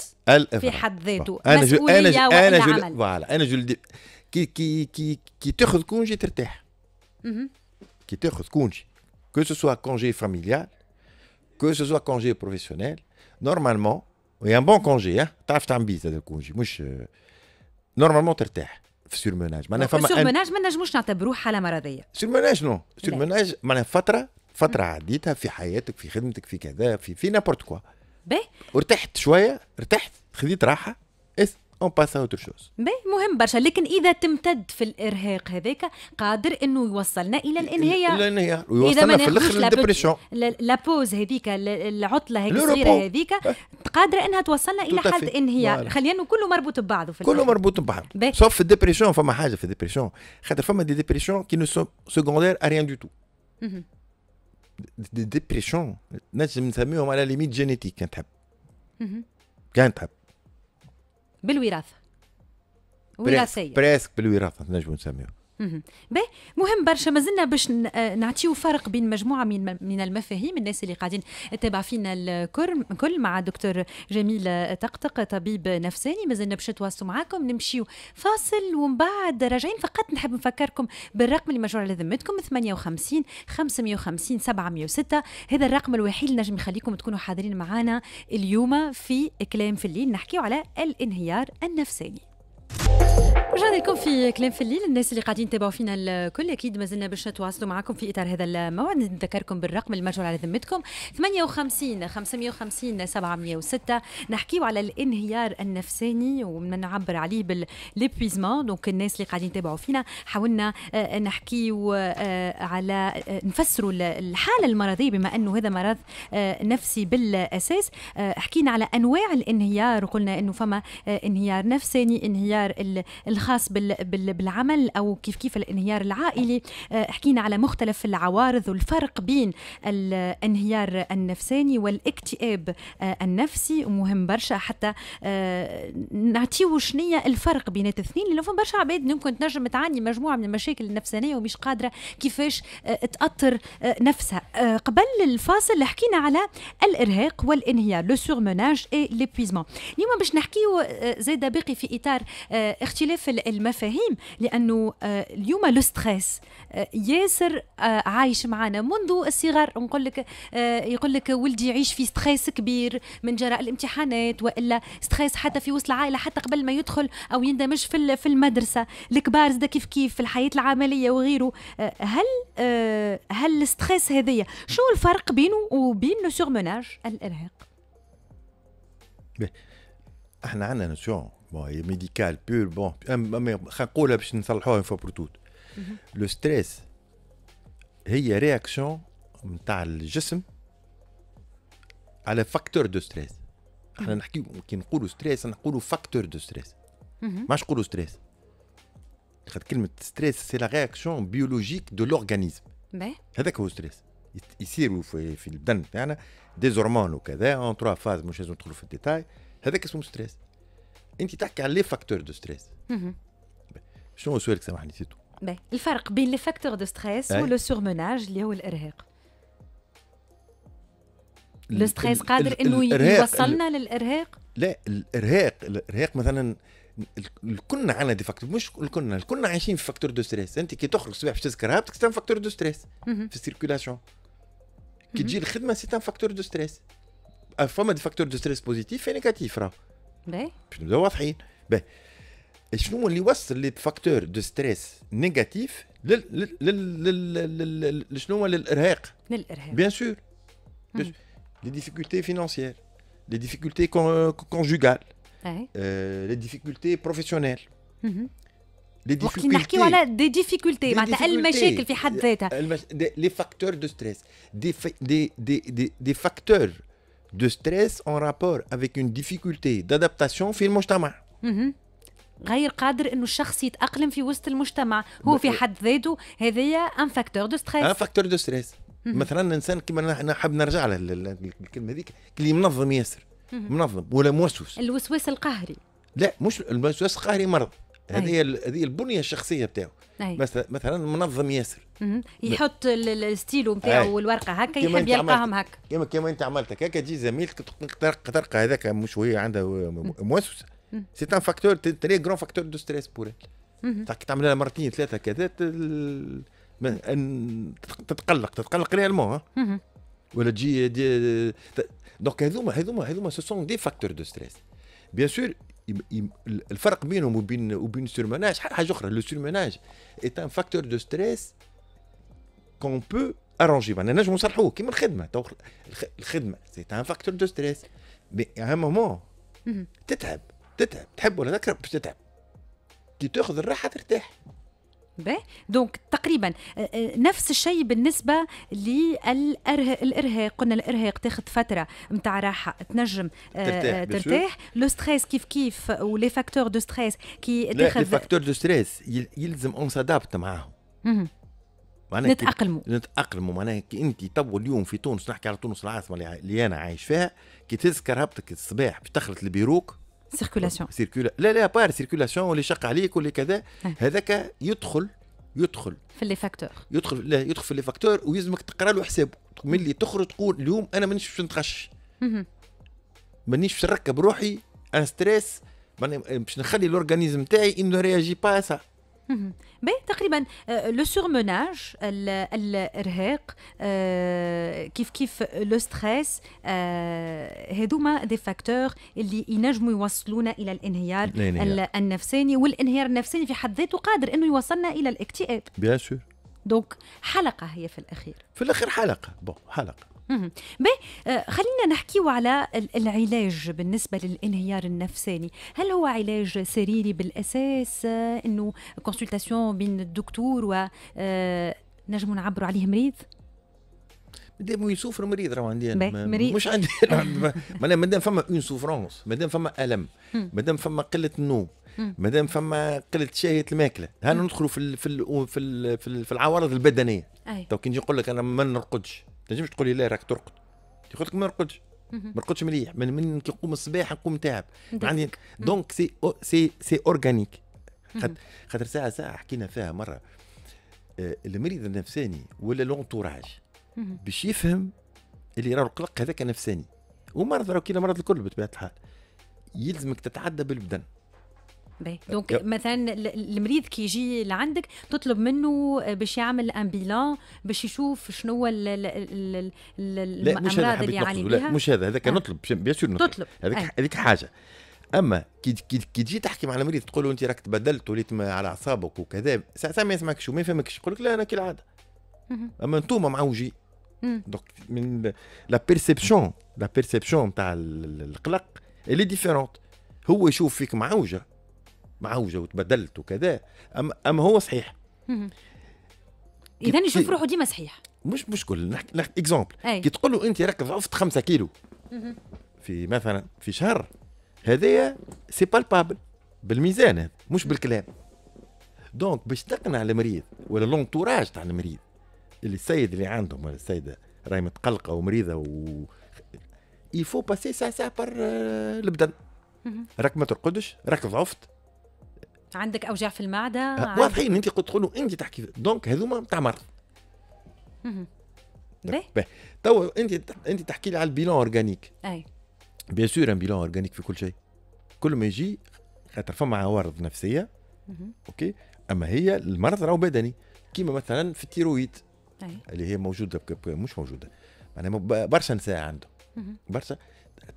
في حد ذاته انا جو انا جو انا جو فوالا انا جو كي كي كي كي تاخذ كونجي ترتاح كي تاخذ كونجي كو سو سوا كونجي فاميليال كو سو سوا كونجي بروفيسيونيل نورمالمون وي ان بون كونجي تعرف تعمل بيه هذا الكونجي مش نورمالمون ترتاح في سورموناج معناها فما سورموناج ما نجموش نعتبروه حاله مرضيه سورموناج نو سورموناج معناها فتره فتره عديتها في حياتك في خدمتك في كذا في في نابورت كوا باهي ارتحت شويه ارتحت خذيت راحه اس اون باس اوتر شوز باهي مهم برشا لكن اذا تمتد في الارهاق هذاك قادر انه يوصلنا الى الانهيار الى الانهيار ويوصلنا في الاخر للدبريشن لابوز هذيك العطله هذيك الصغيره هذيك قادره انها توصلنا الى حد انهيار خلينا كله مربوط ببعضه في كله مربوط ببعضه سوف في الدبريشن فما حاجه في الدبريشن خاطر فما دي ديبريسيون كي نو سيكوندير اريان دو تو دي ديبريشون نجم نسميهم على ليميت جينيتيك كان تحب كان تحب بالوراثه وراثيه بريسك بالوراثه نجم نسميهم باهي مهم برشا مازلنا باش آه، نعطيو فرق بين مجموعه من من المفاهيم الناس اللي قاعدين تتابع فينا الكل مع دكتور جميل آه، طقطق طبيب نفساني مازلنا باش نتواصلوا معاكم نمشيو فاصل ومن بعد راجعين فقط نحب نفكركم بالرقم اللي مجرور لذمتكم 58 550 706 هذا الرقم الوحيد اللي نجم يخليكم تكونوا حاضرين معنا اليوم في كلام في الليل نحكيو على الانهيار النفساني رجعنا لكم في كلام في الليل الناس اللي قاعدين تتابعوا فينا الكل اكيد مازلنا باش نتواصلوا معكم في اطار هذا الموعد نذكركم بالرقم المجهول على ذمتكم 58 550 706 نحكيو على الانهيار النفساني ونعبر عليه بالليبويزمون دونك الناس اللي قاعدين يتابعوا فينا حاولنا آه، نحكيو آه، على آه، نفسروا الحاله المرضيه بما انه هذا مرض نفسي بالاساس حكينا على انواع الانهيار وقلنا انه فما انهيار نفساني انهيار الخاص بالعمل أو كيف كيف الانهيار العائلي آه، حكينا على مختلف العوارض والفرق بين الانهيار النفساني والاكتئاب آه، النفسي ومهم برشا حتى آه، نعطيو شنية الفرق بين الاثنين لأنه فما برشا عباد ممكن تنجم تعاني مجموعة من المشاكل النفسانية ومش قادرة كيفاش تأثر نفسها قبل الفاصل حكينا على الإرهاق والانهيار لو سورمناج اي ليبويزمون اليوم باش نحكيو زاده باقي في إطار اختلاف اختلاف المفاهيم لانه آه، اليوم لو ستريس آه، ياسر آه، عايش معنا منذ الصغر نقول لك يقول لك ولدي يعيش في ستريس كبير من جراء الامتحانات والا ستريس حتى في وسط العائله حتى قبل ما يدخل او يندمج في في المدرسه الكبار زاد كيف كيف في الحياه العمليه وغيره هل هل الستريس هذيا شو الفرق بينه وبين لو مناج الارهاق احنا عندنا نوسيون Bon, il est médical pur, bon. Ah, mais je ne dire pas le une fois pour toutes. Mhm. Le stress, il y a une réaction, je suis, sur des facteurs de stress. On a des facteur de stress. Je ne sais pas si stress. Le mhm. stress, c'est la réaction biologique de l'organisme. C'est ben. le stress. Ici, il y a des hormones, en trois phases, je ne sais pas si je fais un détail. C'est le stress. انت تحكي على لي فاكتور دو ستريس شنو هو سؤالك سامحني نسيتو الفرق بين لي فاكتور دو ستريس ولو سورمناج اللي هو الارهاق لو ستريس قادر انه يوصلنا للارهاق لا الارهاق الارهاق مثلا الكلنا عندنا دي فاكتور مش الكلنا الكلنا عايشين في فاكتور دو ستريس انت كي تخرج الصباح باش تسكر هابتك سي فاكتور دو ستريس في السيركولاسيون كي تجي الخدمه سي فاكتور دو ستريس فما دي فاكتور دو ستريس بوزيتيف في نيجاتيف راه nous c'est les facteurs de stress négatif, le bien sûr les difficultés financières, les difficultés conjugales, les difficultés professionnelles les difficultés, les difficultés, les facteurs de stress, des des des des facteurs de ستريس اون رابور افيك اون ديفيكولتي دادابتاسيون في المجتمع غير قادر انه الشخص يتاقلم في وسط المجتمع هو في حد ذاته هذايا ان فاكتور دو ستريس ان فاكتور دو ستريس مثلا الانسان كما انا حاب نرجع له الكلمه هذيك اللي منظم ياسر منظم ولا موسوس الوسواس القهري لا مش الوسواس القهري مرض هذه طيب. هذه البنيه الشخصيه بتاعه طيب. مثلا منظم ياسر يحط الستيلو نتاعو والورقه هكا يحب يلقاهم هكا كما كما انت عملت هكا تجي زميلك ترقى ترقى هذاك مش وهي عندها موسوسه سي ان فاكتور تري غران فاكتور دو ستريس بور تعمل لها مرتين ثلاثه كذا تتقلق تتقلق ريالمون ولا تجي دونك هذوما هذوما هذوما سو سون دي فاكتور دو ستريس بيان سور الفرق بينهم وبين وبين سورمناج حاجه اخرى لو سورمناج ايت ان فاكتور دو ستريس كون بو ارونجي معناها نجم نصلحوه كيما الخدمه تو الخدمه سي ان فاكتور دو ستريس مي ان مومون تتعب تتعب تحب ولا تكره باش تتعب كي تاخذ الراحه ترتاح به دونك تقريبا نفس الشيء بالنسبه للارهاق قلنا الارهاق تاخذ فتره نتاع راحه تنجم ترتاح, ترتاح. لو ستريس كيف كيف ولي فاكتور دو ستريس كي تاخذ لي فاكتور دو ستريس يلزم اون سادابت معاهم معناها نتأقلموا نتأقلموا معناها كي انت تو اليوم في تونس نحكي على تونس العاصمه اللي انا عايش فيها كي تذكر هبطك الصباح باش تخلط لبيروك سيركولاسيون سيركولا لا لا بار سيركولاسيون واللي شق عليك واللي كذا هذاك يدخل يدخل في لي فاكتور يدخل لا يدخل في لي فاكتور ويلزمك تقرا له حسابه ملي تخرج تقول اليوم انا مانيش باش نتغش مانيش باش نركب روحي ان ستريس باش نخلي الاورجانيزم تاعي انه رياجي با سا باهي تقريبا آه، لو سورمناج الارهاق آه، كيف كيف لو ستريس آه، هذوما دي فاكتور اللي ينجموا يوصلونا الى الانهيار النفساني والانهيار النفساني في حد ذاته قادر انه يوصلنا الى الاكتئاب بيان سور دونك حلقه هي في الاخير في الاخير حلقه بون حلقه بي آه، خلينا نحكيو على العلاج بالنسبة للانهيار النفساني هل هو علاج سريري بالأساس آه، أنه كونسلتاسيون بين الدكتور و آه، نجم نعبروا عليه مريض مادام يسوفر مريض راه عندي انا مش عندي معناها مادام فما اون سوفرونس مادام فما الم مادام فما قله النوم مادام فما قله شهيه الماكله هانا ندخلوا في في في, في, في العوارض البدنيه تو كي نجي نقول لك انا ما نرقدش تنجمش تقول لي لا راك ترقد يقول لك ما نرقدش ما نرقدش مليح من من كي نقوم الصباح نقوم تعب عندي دونك سي أو سي سي اورجانيك خاطر ساعه ساعه حكينا فيها مره آه، المريض النفساني ولا لونتوراج باش يفهم اللي راه القلق هذاك نفساني ومرض راه كي مرض الكل بطبيعه الحال يلزمك تتعدى بالبدن دونك يب. مثلا المريض كي يجي لعندك تطلب منه باش يعمل ان بيلان باش يشوف شنو هو الامراض اللي ال لا مش هذا لا مش هذا هذاك آه. نطلب بيان سور نطلب تطلب هذيك آه. هذيك حاجه اما كي كي تجي تحكي مع المريض تقول له انت راك تبدلت وليت على اعصابك وكذا ساعة ما يسمعكش وما يفهمكش يقول لك لا انا كالعاده اما انتوما معوجين دونك من لا بيرسيبسيون لا بيرسيبسيون تاع القلق اللي ديفيرونت هو يشوف فيك معوجه معوجه وتبدلت وكذا اما أم هو صحيح اذا يشوف روحه ديما صحيح مش مش كل نحكي اكزومبل كي تقول له انت راك ضعفت 5 كيلو في مثلا في شهر هذايا سي بالبابل بالميزان هذا مش بالكلام دونك باش تقنع المريض ولا لونتوراج تاع المريض اللي السيد اللي عندهم ولا السيده راهي متقلقه ومريضه و يفو باسي سا سا بار البدن راك ما ترقدش راك ضعفت عندك اوجاع في المعده أه، واضحين إيه، انت قلت له انت تحكي دونك هذوما نتاع مرض تو انت انت تحكي لي على البيلون اورجانيك اي بيان سور ان بيلون اورجانيك في كل شيء كل ما يجي خاطر فما عوارض نفسيه مم. اوكي اما هي المرض راهو بدني كيما مثلا في التيرويد أي. اللي هي موجوده مش موجوده معناها يعني برشا نساء عنده برشا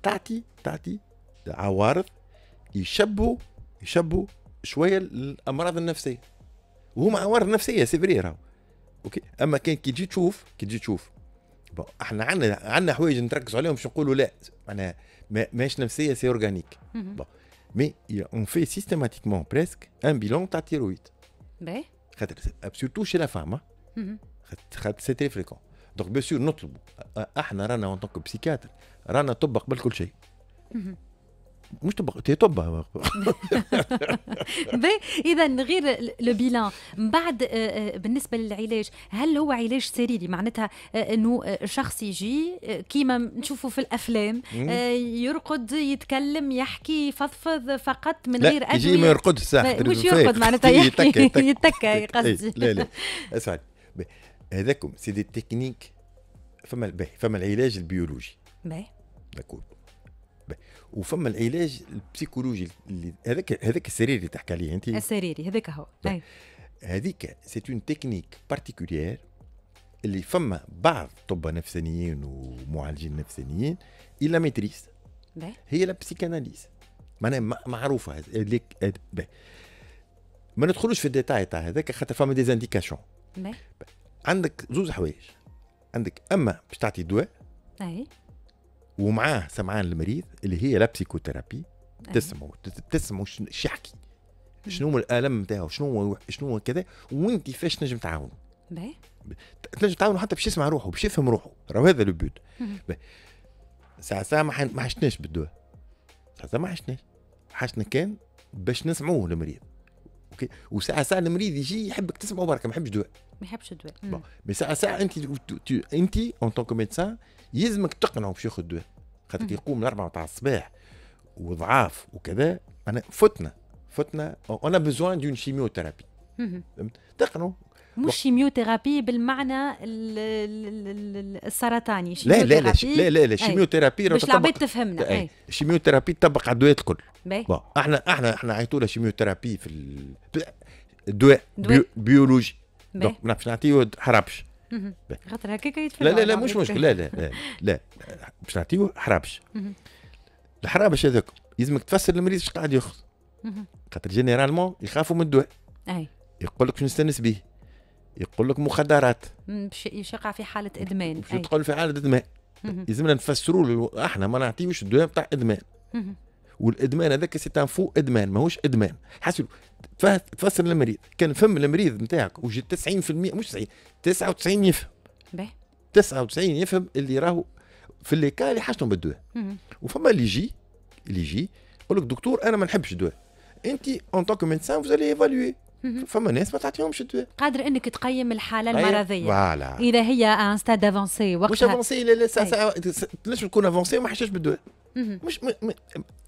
تعطي تعطي عوارض يشبهوا يشبهوا شويه الامراض النفسيه وهما امراض نفسيه سي فري راهو اوكي اما كان كي تجي تشوف كي تجي تشوف احنا عندنا عندنا حوايج نركزوا عليهم باش نقولوا لا معناها ماهيش نفسيه سي اورغانيك بون مي اون في سيستيماتيكمون بريسك ان بيلون تاع التيرويد باهي خاطر سيرتو شي لا فام خاطر سي تري فريكون دونك بيان سور نطلبوا احنا رانا اون طونك بسيكاتر رانا طبق قبل كل شيء مش تبغى تطبع اذا غير لو بيلان من بعد آه، آه، بالنسبه للعلاج هل هو علاج سريري معناتها آه، انه شخص يجي كيما نشوفوا في الافلام يرقد يتكلم يحكي يفضفض فقط من غير ادويه يجي ما يرقدش صح مش يرقد معناتها يحكي يتكى قصدي لا لا اسعد هذاكم سي دي تكنيك فما فما العلاج البيولوجي باهي داكور وفما العلاج البسيكولوجي اللي هذاك هذاك السريري اللي تحكي عليه انت السريري هذاك هو طيب. هذيك سي اون تكنيك بارتيكولير اللي فما بعض طب نفسانيين ومعالجين نفسانيين الا ميتريس هي لا بسيكاناليز معناها معروفه هذيك ما ندخلوش في الديتاي تاع هذاك خاطر فما ديزانديكاسيون عندك زوز حوايج عندك اما باش تعطي دواء اي ومعاه سمعان المريض اللي هي لا بسيكوثيرابي تسمعوا تسمعوا شو يحكي شنو هو الالم نتاعو شنو هو شنو هو كذا وانت كيفاش تنجم تعاونه تنجم تعاونه حتى باش يسمع روحه باش يفهم روحه راهو هذا لو بوت ساعة ساعة ما حشناش بالدواء ساعة ما حشناش حشنا كان باش نسمعوه المريض اوكي وساعه ساعه المريض يجي يحبك تسمعه بركه ما يحبش دواء ما يحبش الدواء مي ساعه ساعه انت انت اون طونكو ميدسان يلزمك تقنعه باش ياخذ دواء خاطر يقوم من الاربعه تاع الصباح وضعاف وكذا انا فتنا فتنا اون بزوان دون فهمت تقنعه مش شيميوثيرابي بالمعنى السرطاني لا لا لا لا لا لا شيميوثيرابي باش العباد تفهمنا الشيميوثيرابي تطبق على الدويات الكل احنا احنا احنا عيطوا لها شيميوثيرابي في الدواء بيولوجي دونك ما نعرفش نعطيه حرابش خاطر هكاك لا لا لا مش مشكل لا لا لا, باش نعطيه حرابش الحرابش هذاك يلزمك تفسر المريض اش قاعد ياخذ خاطر جينيرالمون يخافوا من الدواء اي يقول لك شنو نستانس به يقول لك مخدرات باش يقع في حاله ادمان باش يدخل في حاله ادمان لازمنا نفسروا له احنا ما نعطيوش الدواء بتاع ادمان والادمان هذاك سي ان فو ادمان ماهوش ادمان حسب تفسر للمريض كان فم المريض نتاعك وجد 90% مش 90 99 يفهم باهي 99 يفهم اللي راهو في اللي كان اللي حاجتهم بالدواء وفما اللي يجي اللي يجي يقول لك دكتور انا ما نحبش الدواء انت اون توك ميدسان فوزالي ايفالوي فما ناس ما تعطيهمش الدواء قادر انك تقيم الحاله طيب، المرضيه فوالا اذا هي ان ستاد افونسي وقتها مش افونسي لا لا تنجم تكون افونسي وما حشاش بالدواء مش م... م...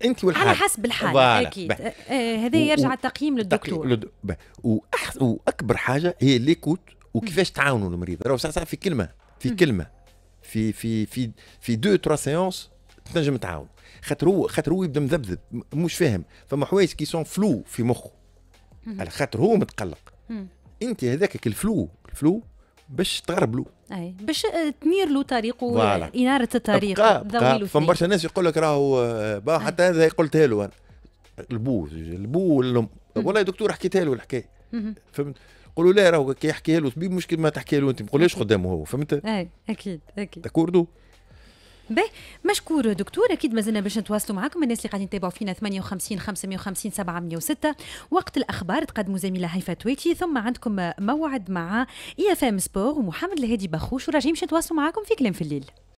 انت والحاله على حسب الحاله اكيد آه, آه، هذا يرجع التقييم للدكتور لد... وأح... واكبر حاجه هي ليكوت وكيفاش تعاونوا المريض راهو ساعه في كلمه في كلمه في في في في دو ترا سيونس تنجم تعاون خاطر هو خاطر هو يبدا مذبذب مش فاهم فما حوايج كي سون فلو في مخه على خاطر هو متقلق انت هذاك الفلو الفلو باش تغرب له اي باش آه، تنير له طريقه اناره الطريق فما برشا ناس يقول لك راهو آه، حتى هذا قلتها له انا البو البو والام والله يا دكتور حكيتها له الحكايه فهمت قولوا لا راهو كي يحكيها له طبيب مشكل ما تحكيها له انت ما تقولهاش قدامه هو فهمت؟ اي اكيد اكيد داكوردو باهي مشكور دكتور اكيد مازلنا باش نتواصلوا معكم الناس اللي قاعدين يتابعوا فينا 58 550 706 وقت الاخبار تقدموا زميله هيفا تويتي ثم عندكم موعد مع اي اف ام سبور ومحمد الهادي بخوش وراجعين باش نتواصلوا معكم في كلام في الليل